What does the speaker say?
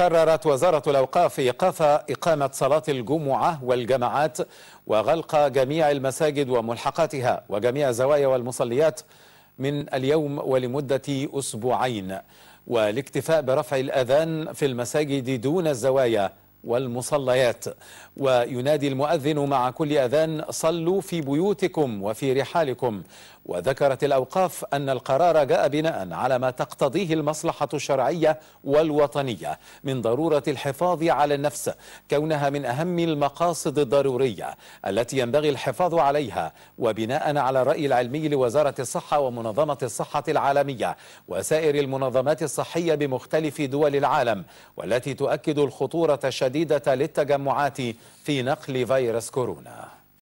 قررت وزارة الأوقاف إيقاف إقامة صلاة الجمعة والجماعات وغلق جميع المساجد وملحقاتها وجميع زوايا والمصليات من اليوم ولمدة أسبوعين والاكتفاء برفع الأذان في المساجد دون الزوايا والمصليات وينادي المؤذن مع كل أذان صلوا في بيوتكم وفي رحالكم وذكرت الأوقاف أن القرار جاء بناء على ما تقتضيه المصلحة الشرعية والوطنية من ضرورة الحفاظ على النفس كونها من أهم المقاصد الضرورية التي ينبغي الحفاظ عليها وبناء على الرأي العلمي لوزارة الصحة ومنظمة الصحة العالمية وسائر المنظمات الصحية بمختلف دول العالم والتي تؤكد الخطورة الشديدة شديدة للتجمعات في نقل فيروس كورونا